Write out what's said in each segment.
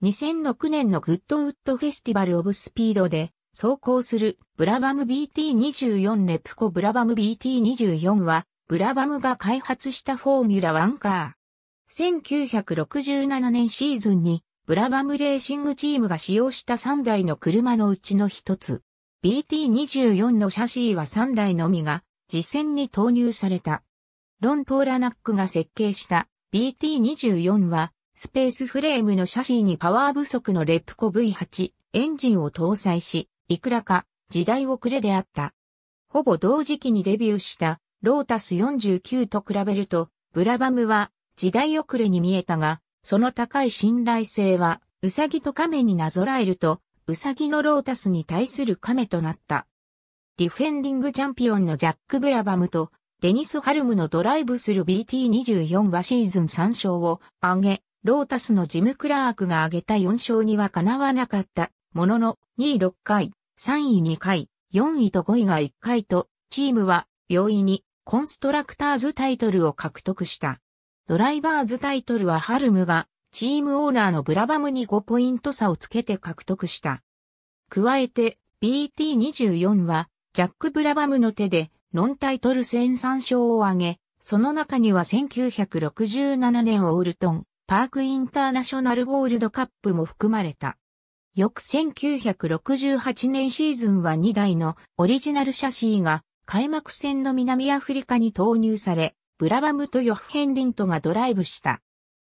2006年のグッドウッドフェスティバルオブスピードで走行するブラバム BT24 レプコブラバム BT24 はブラバムが開発したフォーミュラ1カー。1967年シーズンにブラバムレーシングチームが使用した3台の車のうちの一つ。BT24 のシャシーは3台のみが実戦に投入された。ロン・トーラナックが設計した BT24 はスペースフレームのシャシーにパワー不足のレプコ V8 エンジンを搭載し、いくらか時代遅れであった。ほぼ同時期にデビューしたロータス49と比べると、ブラバムは時代遅れに見えたが、その高い信頼性は、ウサギとカメになぞらえると、ウサギのロータスに対するカメとなった。ディフェンディングチャンピオンのジャック・ブラバムと、デニス・ハルムのドライブする BT24 はシーズン3勝を挙げ、ロータスのジム・クラークが挙げた4勝にはかなわなかった、ものの、2位6回、3位2回、4位と5位が1回と、チームは、容易に、コンストラクターズタイトルを獲得した。ドライバーズタイトルはハルムが、チームオーナーのブラバムに5ポイント差をつけて獲得した。加えて、BT24 は、ジャック・ブラバムの手で、ノンタイトル戦3勝を挙げ、その中には1967年オールトン、パークインターナショナルゴールドカップも含まれた。翌1968年シーズンは2台のオリジナルシャシーが開幕戦の南アフリカに投入され、ブラバムとヨフヘンリントがドライブした。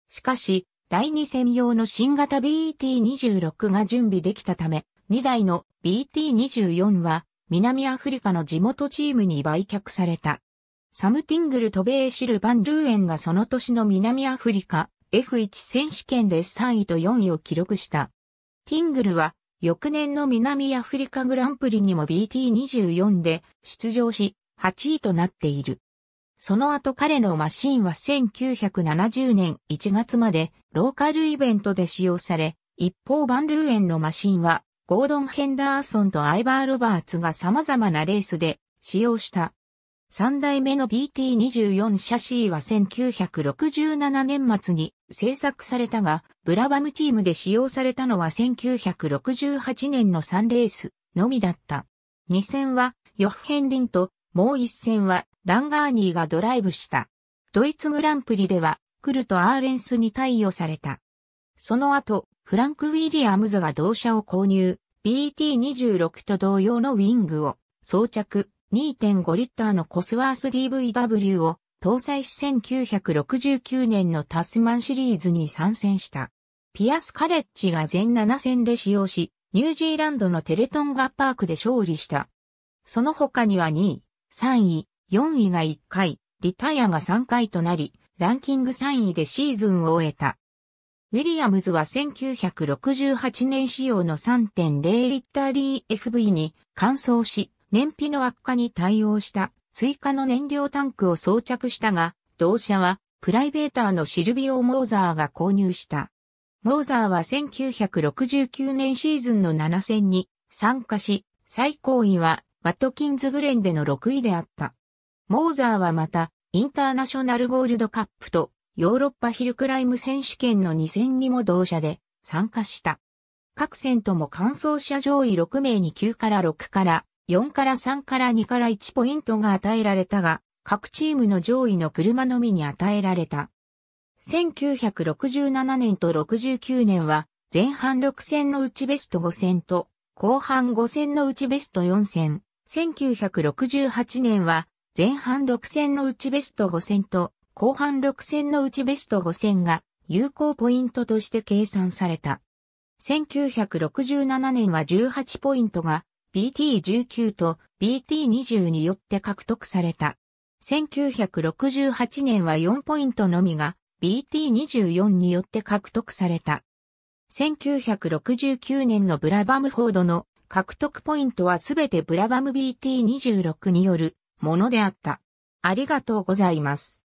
しかし、第2戦用の新型 BT26 が準備できたため、2台の BT24 は南アフリカの地元チームに売却された。サムティングルとベーシル・バン・ルーエンがその年の南アフリカ F1 選手権で3位と4位を記録した。ティングルは翌年の南アフリカグランプリにも BT24 で出場し8位となっている。その後彼のマシンは1970年1月までローカルイベントで使用され、一方バンルーエンのマシンはゴードン・ヘンダーソンとアイバー・ロバーツが様々なレースで使用した。三代目の BT24 シャシーは1967年末に制作されたが、ブラバムチームで使用されたのは1968年の3レースのみだった。2戦はヨッヘンリンと、もう1戦はダンガーニーがドライブした。ドイツグランプリでは、クルト・アーレンスに対応された。その後、フランク・ウィリアムズが同社を購入、BT26 と同様のウィングを装着、2.5リッターのコスワース DVW を搭載し1969年のタスマンシリーズに参戦した。ピアスカレッジが全7戦で使用し、ニュージーランドのテレトンガパークで勝利した。その他には2位、3位、4位が1回、リタイアが3回となり、ランキング3位でシーズンを終えた。ウィリアムズは1968年仕様の3.0リッター DFV に換装し、燃費の悪化に対応した追加の燃料タンクを装着したが、同社はプライベーターのシルビオ・モーザーが購入した。モーザーは1969年シーズンの7戦に参加し、最高位はワットキンズグレンでの6位であった。モーザーはまた、インターナショナルゴールドカップとヨーロッパヒルクライム選手権の2戦にも同社で参加した。各戦とも完走者上位6名に9から6から4から3から2から1ポイントが与えられたが、各チームの上位の車のみに与えられた。1967年と69年は、前半6戦のうちベスト5戦と、後半5戦のうちベスト4戦。1968年は、前半6戦のうちベスト5戦と、後半6戦のうちベスト5戦が、有効ポイントとして計算された。1967年は18ポイントが BT19 と BT20 によって獲得された。1968年は4ポイントのみが BT24 によって獲得された。1969年のブラバムフォードの獲得ポイントはすべてブラバム BT26 によるものであった。ありがとうございます。